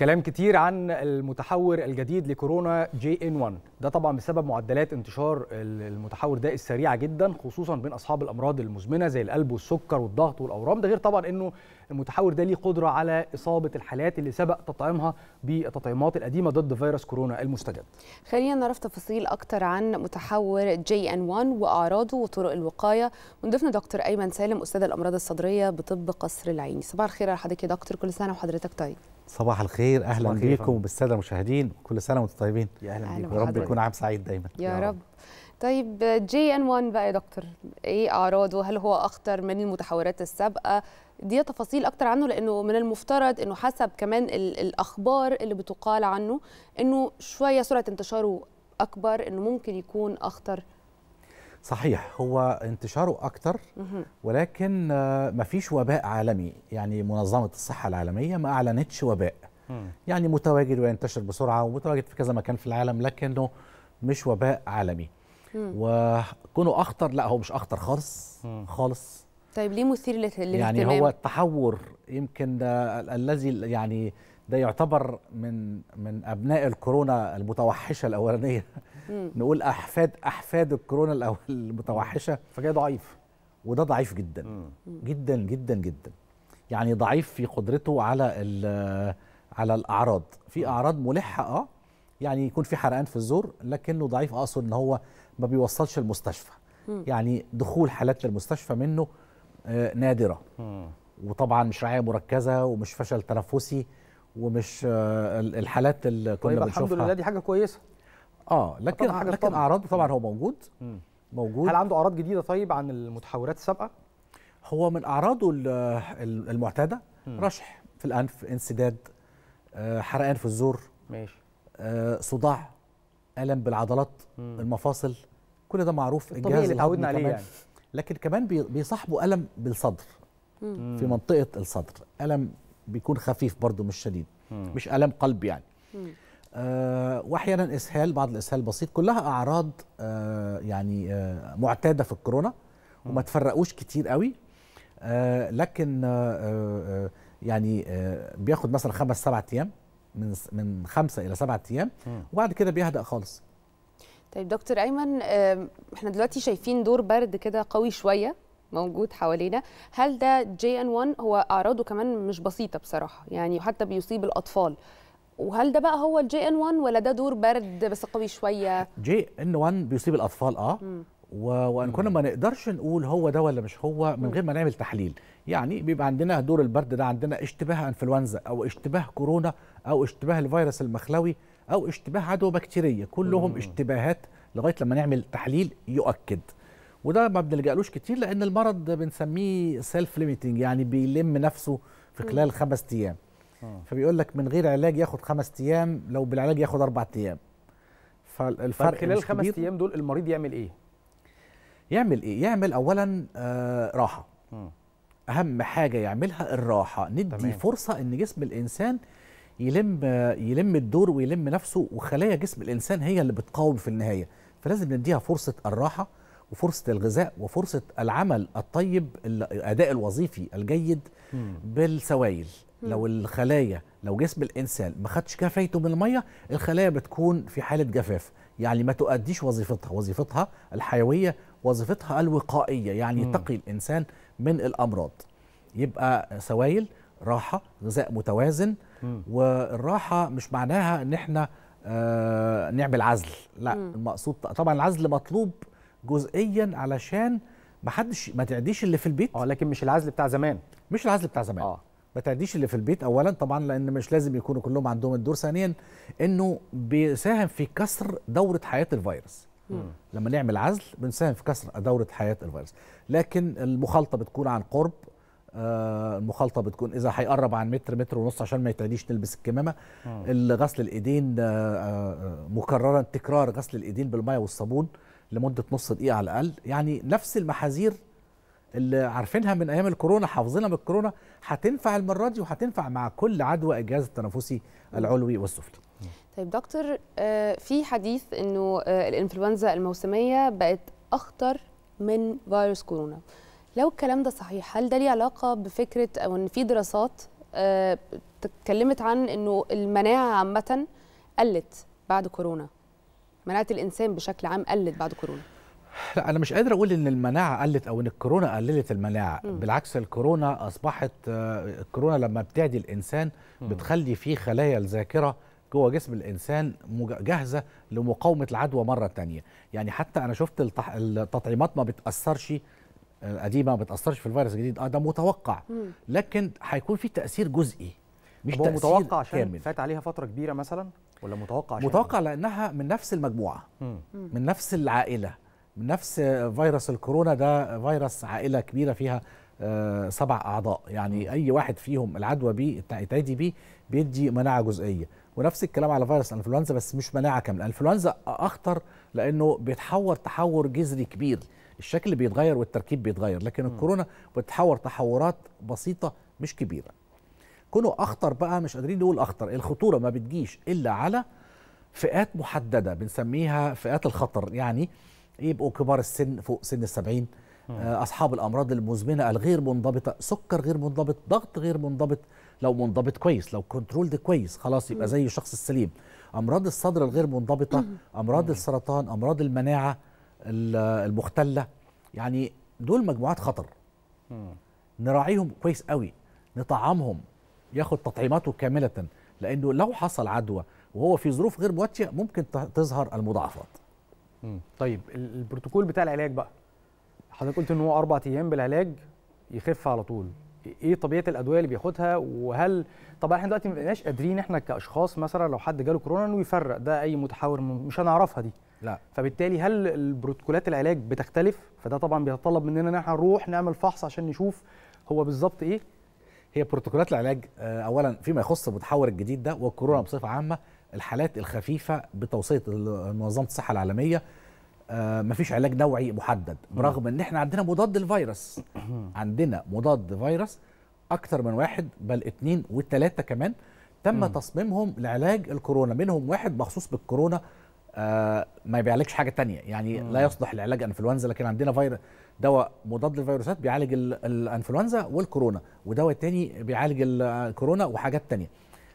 كلام كتير عن المتحور الجديد لكورونا جي ان 1 ده طبعا بسبب معدلات انتشار المتحور ده السريعه جدا خصوصا بين اصحاب الامراض المزمنه زي القلب والسكر والضغط والاورام ده غير طبعا انه المتحور ده ليه قدره على اصابه الحالات اللي سبق تطعيمها بالتطعيمات القديمه ضد فيروس كورونا المستجد خلينا نعرف تفاصيل اكتر عن متحور جي ان 1 واعراضه وطرق الوقايه ونضيفنا دكتور ايمن سالم استاذ الامراض الصدريه بطب قصر العيني صباح الخير على حضرتك يا دكتور كل سنه وحضرتك طيب صباح الخير اهلا بيكم وبالساده المشاهدين كل سنه وانتم طيبين يا اهلا بيكم يا رب يكون عام سعيد دايما يا, يا رب. رب طيب جي ان 1 بقى يا دكتور ايه اعراضه هل هو اخطر من المتحورات السابقه دي تفاصيل اكتر عنه لانه من المفترض انه حسب كمان الاخبار اللي بتقال عنه انه شويه سرعه انتشاره اكبر انه ممكن يكون اخطر صحيح هو انتشاره اكتر ولكن آه، ما فيش وباء عالمي يعني منظمه الصحه العالميه ما اعلنتش وباء يعني متواجد وينتشر بسرعه ومتواجد في كذا مكان في العالم لكنه مش وباء عالمي وكونه اخطر لا هو مش اخطر خالص خالص طيب ليه مثير للاهتمام يعني هو التحور يمكن آه، الذي يعني ده يعتبر من من ابناء الكورونا المتوحشه الاولانيه نقول احفاد احفاد الكورونا المتوحشه فجاي ضعيف وده ضعيف جدا جدا جدا جدا يعني ضعيف في قدرته على على الاعراض في اعراض ملحه اه يعني يكون في حرقان في الزور لكنه ضعيف اقصد ان هو ما بيوصلش المستشفى يعني دخول حالات للمستشفى منه آه، نادره وطبعا مش رعايه مركزه ومش فشل تنفسي ومش آه، الحالات اللي كنا طيب، بنشوفها الحمد لله دي حاجه كويسه اه لكن حاجة لكن طبعاً. اعراضه طبعا هو موجود مم. موجود هل عنده اعراض جديده طيب عن المتحورات السابقه هو من اعراضه المعتاده مم. رشح في الانف انسداد آه، حرقان في الزور ماشي آه، صداع الم بالعضلات مم. المفاصل كل ده معروف الجهاز اللي اتعودنا عليه يعني لكن كمان بيصاحبه الم بالصدر مم. في منطقه الصدر الم بيكون خفيف برضه مش شديد مم. مش الام قلب يعني آه واحيانا اسهال بعض الاسهال بسيط كلها اعراض آه يعني آه معتاده في الكورونا وما تفرقوش كتير قوي آه لكن آه, آه، يعني آه بياخد مثلا خمس سبعة ايام من من خمسه الى سبعة ايام وبعد كده بيهدأ خالص طيب دكتور ايمن احنا دلوقتي شايفين دور برد كده قوي شويه موجود حوالينا هل ده جي ان 1 هو اعراضه كمان مش بسيطه بصراحه يعني حتى بيصيب الاطفال وهل ده بقى هو الجي ان 1 ولا ده دور برد بس قوي شويه جي ان 1 بيصيب الاطفال اه مم. و... وان كنا ما نقدرش نقول هو ده ولا مش هو من غير ما نعمل تحليل يعني بيبقى عندنا دور البرد ده عندنا اشتباه انفلونزا او اشتباه كورونا او اشتباه الفيروس المخلوي او اشتباه عدوى بكتيريه كلهم اشتباهات لغايه لما نعمل تحليل يؤكد وده ما بنلجألوش كتير لان المرض بنسميه سيلف ليميتنج يعني بيلم نفسه في خلال خمس ايام آه. فبيقول لك من غير علاج ياخد خمس ايام لو بالعلاج ياخد اربع ايام فالفرق طيب خلال الخمس ايام دول المريض يعمل ايه يعمل ايه يعمل اولا آه راحه م. اهم حاجه يعملها الراحه ندي تمام. فرصه ان جسم الانسان يلم يلم الدور ويلم نفسه وخلايا جسم الانسان هي اللي بتقاوم في النهايه فلازم نديها فرصه الراحه وفرصه الغذاء وفرصه العمل الطيب الاداء الوظيفي الجيد بالسوائل لو الخلايا لو جسم الانسان ما خدش كفايته من الميه الخلايا بتكون في حاله جفاف يعني ما تؤديش وظيفتها وظيفتها الحيويه وظيفتها الوقائيه يعني تقي الانسان من الامراض يبقى سوائل راحه غذاء متوازن والراحه مش معناها ان احنا آه نعمل عزل لا المقصود طبعا العزل مطلوب جزئيا علشان ما حدش ما تعديش اللي في البيت اه لكن مش العزل بتاع زمان مش العزل بتاع زمان اه ما تعديش اللي في البيت اولا طبعا لان مش لازم يكونوا كلهم عندهم الدور ثانيا انه بيساهم في كسر دوره حياه الفيروس مم. لما نعمل عزل بنساهم في كسر دوره حياه الفيروس لكن المخالطه بتكون عن قرب آه المخالطه بتكون اذا هيقرب عن متر متر ونص عشان ما يتعديش نلبس الكمامه غسل الايدين آه آه مكررا تكرار غسل الايدين بالميه والصابون لمده نص دقيقه على الاقل يعني نفس المحاذير اللي عارفينها من ايام الكورونا حافظينها من الكورونا هتنفع المره دي وهتنفع مع كل عدوى الجهاز التنفسي العلوي والسفلي طيب دكتور آه، في حديث انه آه، الانفلونزا الموسميه بقت اخطر من فيروس كورونا لو الكلام ده صحيح هل ده ليه علاقه بفكره او ان في دراسات آه، اتكلمت عن انه المناعه عامه قلت بعد كورونا مناعه الانسان بشكل عام قلت بعد كورونا لا انا مش قادر اقول ان المناعه قلت او ان الكورونا قللت المناعه م. بالعكس الكورونا اصبحت آه، الكورونا لما بتعدي الانسان بتخلي فيه خلايا الذاكره جوه جسم الانسان جاهزه لمقاومه العدوى مره تانية يعني حتى انا شفت التطعيمات ما بتاثرش آه، القديمه ما بتاثرش في الفيروس الجديد اه ده متوقع لكن هيكون في تاثير جزئي مش هو متوقع عشان كامل. فات عليها فتره كبيره مثلا ولا متوقع عشان متوقع لانها من نفس المجموعه مم. من نفس العائله من نفس فيروس الكورونا ده فيروس عائله كبيره فيها آه سبع اعضاء يعني اي واحد فيهم العدوى بيه التعدي بيه بيدي مناعه جزئيه ونفس الكلام على فيروس الانفلونزا بس مش مناعه كامله الانفلونزا اخطر لانه بيتحور تحور جذري كبير الشكل بيتغير والتركيب بيتغير لكن الكورونا بتتحور تحورات بسيطه مش كبيره كونه اخطر بقى مش قادرين نقول اخطر الخطوره ما بتجيش الا على فئات محدده بنسميها فئات الخطر يعني يبقوا كبار السن فوق سن السبعين آه، اصحاب الامراض المزمنه الغير منضبطه سكر غير منضبط ضغط غير منضبط لو منضبط كويس لو كنترولد كويس خلاص يبقى زي الشخص السليم امراض الصدر الغير منضبطه امراض السرطان امراض المناعه المختله يعني دول مجموعات خطر نراعيهم كويس قوي نطعمهم ياخد تطعيماته كامله لانه لو حصل عدوى وهو في ظروف غير مواتيه ممكن تظهر المضاعفات. طيب البروتوكول بتاع العلاج بقى حضرتك قلت ان هو اربع ايام بالعلاج يخف على طول ايه, إيه طبيعه الادويه اللي بياخدها وهل طبعا احنا دلوقتي ما بقيناش قادرين احنا كاشخاص مثلا لو حد جاله كورونا انه يفرق ده اي متحور مش هنعرفها دي لا فبالتالي هل البروتوكولات العلاج بتختلف فده طبعا بيتطلب مننا ان احنا نروح نعمل فحص عشان نشوف هو بالظبط ايه هي بروتوكولات العلاج آه، اولا فيما يخص المتحور الجديد ده والكورونا بصفه عامه الحالات الخفيفه بتوصيه منظمه الصحه العالميه آه، مفيش علاج نوعي محدد برغم ان احنا عندنا مضاد للفيروس عندنا مضاد فيروس اكثر من واحد بل اثنين وثلاثه كمان تم تصميمهم لعلاج الكورونا منهم واحد مخصوص بالكورونا آه، ما بيعالجش حاجه تانية يعني مم. لا يصلح لعلاج انفلونزا لكن عندنا فيروس دواء مضاد للفيروسات بيعالج الانفلونزا والكورونا ودواء تاني بيعالج الكورونا وحاجات تانية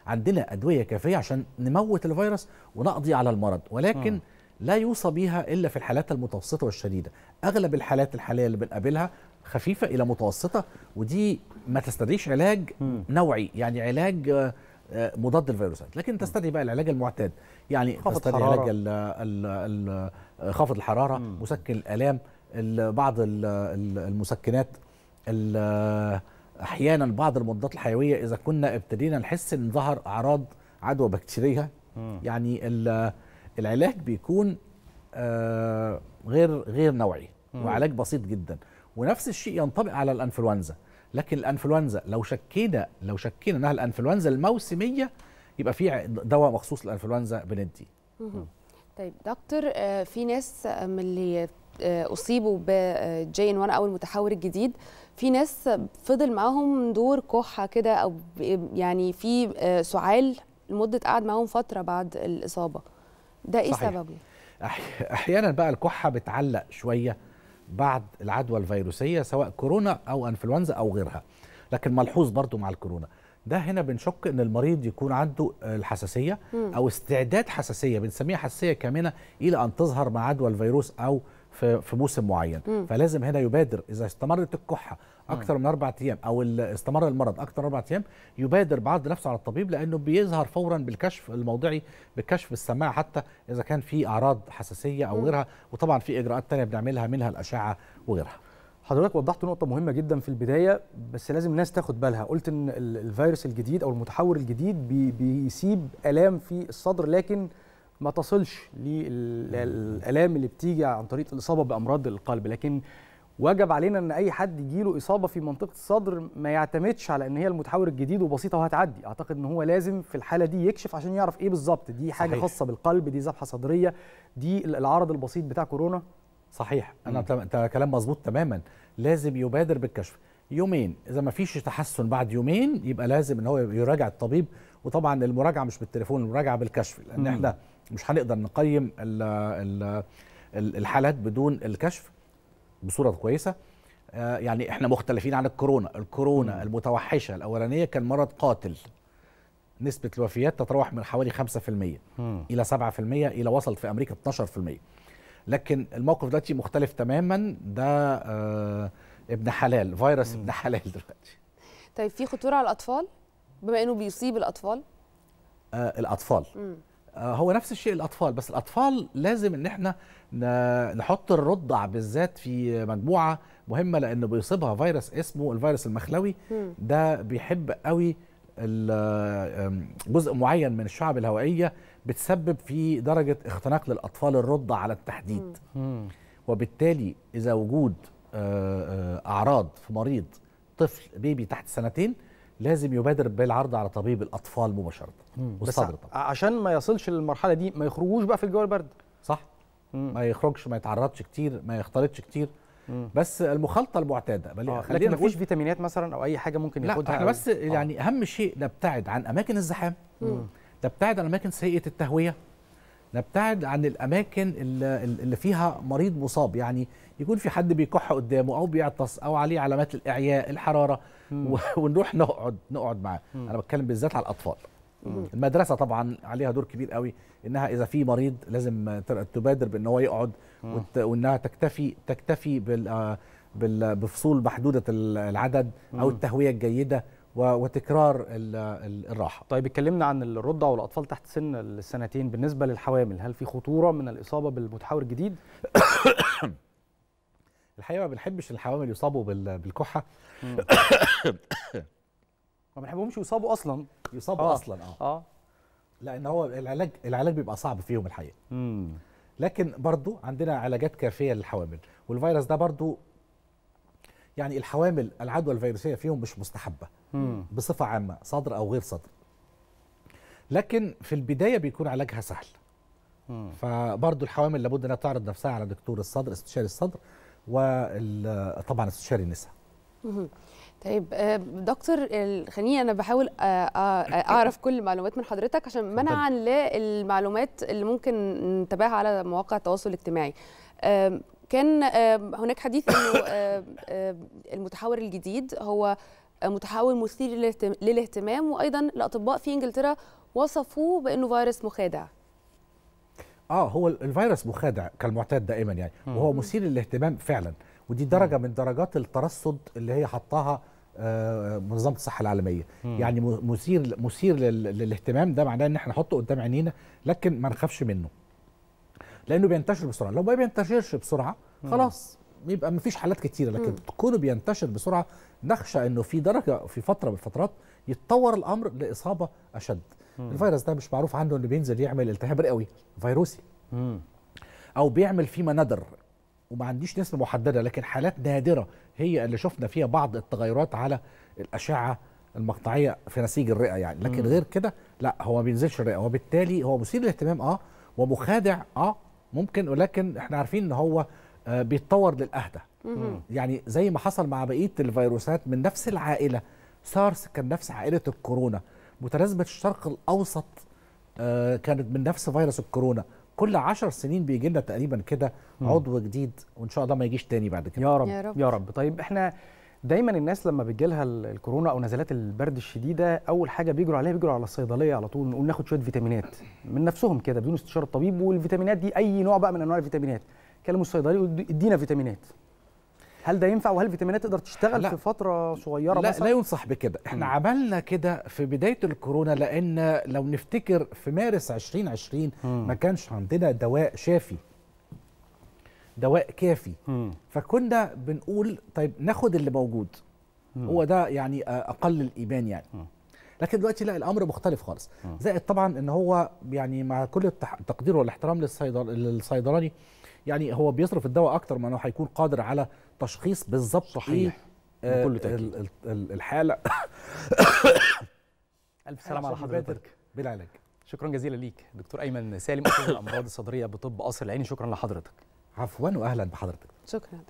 عندنا ادويه كافيه عشان نموت الفيروس ونقضي على المرض ولكن مم. لا يوصى بيها الا في الحالات المتوسطه والشديده اغلب الحالات الحاليه اللي بنقابلها خفيفه الى متوسطه ودي ما تستدعيش علاج مم. نوعي يعني علاج آه، مضاد للفيروسات لكن تستدعي بقى العلاج المعتاد يعني تستدعي علاج آه، خفض الحراره مم. مسكن الالام بعض المسكنات آه، احيانا بعض المضادات الحيويه اذا كنا ابتدينا نحس ان ظهر اعراض عدوى بكتيريه يعني العلاج بيكون غير غير نوعي وعلاج بسيط جدا ونفس الشيء ينطبق على الانفلونزا لكن الانفلونزا لو شكينا لو شكينا انها الانفلونزا الموسميه يبقى في دواء مخصوص للانفلونزا بندي طيب دكتور آه، في ناس من اللي آه، اصيبوا آه، ان 1 او المتحور الجديد في ناس فضل معاهم دور كحه كده او يعني في سعال لمده قعد معاهم فتره بعد الاصابه ده ايه صحيح. سببه احيانا بقى الكحه بتعلق شويه بعد العدوى الفيروسيه سواء كورونا او انفلونزا او غيرها لكن ملحوظ برضو مع الكورونا ده هنا بنشك ان المريض يكون عنده الحساسيه او استعداد حساسيه بنسميها حساسيه كامنه الى ان تظهر مع عدوى الفيروس او في في موسم معين مم. فلازم هنا يبادر اذا استمرت الكحه اكثر من اربع ايام او استمر المرض اكثر من اربع ايام يبادر بعض نفسه على الطبيب لانه بيظهر فورا بالكشف الموضعي بكشف السماع حتى اذا كان في اعراض حساسيه او غيرها وطبعا في اجراءات ثانيه بنعملها منها الاشعه وغيرها حضرتك وضحت نقطة مهمة جدا في البداية بس لازم الناس تاخد بالها، قلت إن الفيروس الجديد أو المتحور الجديد بيسيب آلام في الصدر لكن ما تصلش للالام اللي بتيجي عن طريق الاصابه بامراض القلب لكن وجب علينا ان اي حد يجيله اصابه في منطقه الصدر ما يعتمدش على ان هي المتحور الجديد وبسيطه وهتعدي اعتقد ان هو لازم في الحاله دي يكشف عشان يعرف ايه بالظبط دي حاجه صحيح. خاصه بالقلب دي ذبحه صدريه دي العرض البسيط بتاع كورونا صحيح انا تم... كلام مظبوط تماما لازم يبادر بالكشف يومين اذا ما فيش تحسن بعد يومين يبقى لازم ان هو يراجع الطبيب وطبعا المراجعه مش بالتليفون المراجعه بالكشف لان احنا مش هنقدر نقيم الـ الـ الحالات بدون الكشف بصوره كويسه آه، يعني احنا مختلفين عن الكورونا الكورونا المتوحشه الاولانيه كان مرض قاتل نسبه الوفيات تتراوح من حوالي 5% م. الى 7% الى وصلت في امريكا 12% لكن الموقف دلوقتي مختلف تماما ده آه ابن حلال فيروس م. ابن حلال دلوقتي طيب في خطوره على الاطفال بما انه بيصيب الاطفال آه الاطفال م. آه، هو نفس الشيء الاطفال بس الاطفال لازم ان احنا نحط الرضع بالذات في مجموعه مهمه لانه بيصيبها فيروس اسمه الفيروس المخلوي ده بيحب قوي جزء معين من الشعب الهوائيه بتسبب في درجه اختناق للاطفال الرضع على التحديد وبالتالي اذا وجود آه، آه، اعراض في مريض طفل بيبي تحت سنتين لازم يبادر بالعرض على طبيب الاطفال مباشره والصدر طبعا عشان ما يصلش للمرحله دي ما يخرجوش بقى في الجو البرد صح مم. ما يخرجش ما يتعرضش كتير ما يختلطش كتير مم. بس المخالطه المعتاده آه. لكن ما فيش فيتامينات مثلا او اي حاجه ممكن ياخدها لا احنا بس أو. آه. يعني اهم شيء نبتعد عن اماكن الزحام نبتعد عن اماكن سيئه التهويه نبتعد عن الاماكن اللي, اللي فيها مريض مصاب يعني يكون في حد بيكح قدامه او بيعطس او عليه علامات الاعياء الحراره ونروح نقعد نقعد معاه انا بتكلم بالذات على الاطفال المدرسه طبعا عليها دور كبير قوي انها اذا في مريض لازم تبادر بان هو يقعد وت... وانها تكتفي تكتفي بال... آه، بال... بفصول محدوده العدد او التهويه الجيده وتكرار الراحه. طيب اتكلمنا عن الرضع والاطفال تحت سن السنتين بالنسبه للحوامل، هل في خطوره من الاصابه بالمتحور الجديد؟ الحقيقه ما بنحبش الحوامل يصابوا بالكحه ما بنحبهمش يصابوا اصلا يصابوا آه. اصلا اه اه لان هو العلاج العلاج بيبقى صعب فيهم الحقيقه مم. لكن برضو عندنا علاجات كافيه للحوامل والفيروس ده برضو يعني الحوامل العدوى الفيروسيه فيهم مش مستحبه مم. بصفه عامه صدر او غير صدر لكن في البدايه بيكون علاجها سهل مم. فبرضو الحوامل لابد انها تعرض نفسها على دكتور الصدر استشاري الصدر وطبعا استشاري النساء طيب آه، دكتور خليني انا بحاول آه، آه، اعرف كل المعلومات من حضرتك عشان منعا للمعلومات اللي ممكن نتابعها على مواقع التواصل الاجتماعي كان هناك حديث انه المتحور الجديد هو متحول مثير للاهتمام وايضا الاطباء في انجلترا وصفوه بانه فيروس مخادع اه هو الفيروس مخادع كالمعتاد دائما يعني وهو مثير للاهتمام فعلا ودي درجه من درجات الترصد اللي هي حطاها آه، منظمه الصحه العالميه يعني م. يعني مثير مثير للاهتمام ده معناه ان احنا نحطه قدام عينينا لكن ما نخافش منه لانه بينتشر بسرعه لو ما بينتشرش بسرعه خلاص يبقى ما فيش حالات كتيره لكن كونه بينتشر بسرعه نخشى انه في درجه في فتره من الفترات يتطور الامر لاصابه اشد مم. الفيروس ده مش معروف عنه انه بينزل يعمل التهاب رئوي فيروسي مم. او بيعمل فيما ندر وما عنديش نسبه محدده لكن حالات نادره هي اللي شفنا فيها بعض التغيرات على الاشعه المقطعيه في نسيج الرئه يعني لكن مم. غير كده لا هو ما بينزلش الرئه وبالتالي هو مثير للاهتمام اه ومخادع اه ممكن ولكن احنا عارفين ان هو آه بيتطور للاهدى يعني زي ما حصل مع بقيه الفيروسات من نفس العائله سارس كان نفس عائله الكورونا متلازمه الشرق الاوسط آه، كانت من نفس فيروس الكورونا كل عشر سنين بيجي لنا تقريبا كده عضو جديد وان شاء الله ما يجيش تاني بعد كده يا رب يا رب, يا رب. طيب احنا دايما الناس لما بتجي لها الكورونا او نزلات البرد الشديده اول حاجه بيجروا عليها بيجروا على الصيدليه على طول نقول ناخد شويه فيتامينات من نفسهم كده بدون استشاره الطبيب والفيتامينات دي اي نوع بقى من انواع الفيتامينات كلموا الصيدلي ادينا فيتامينات هل ده ينفع وهل الفيتامينات تقدر تشتغل لا. في فتره صغيره لا مثلا؟ لا ينصح بكده احنا م. عملنا كده في بدايه الكورونا لان لو نفتكر في مارس 2020 م. ما كانش عندنا دواء شافي دواء كافي م. فكنا بنقول طيب ناخد اللي موجود م. هو ده يعني اقل الايمان يعني م. لكن دلوقتي لا الامر مختلف خالص آه. زائد طبعا ان هو يعني مع كل التقدير والاحترام للصيدلاني يعني هو بيصرف الدواء اكتر ما انه هيكون قادر على تشخيص بالظبط صحيح بكل آه، تأكيد. الحاله الف سلام على حضرتك بالعلاج شكرا جزيلا ليك دكتور ايمن سالم استاذ الامراض الصدريه بطب قصر العيني شكرا لحضرتك عفوا واهلا بحضرتك شكرا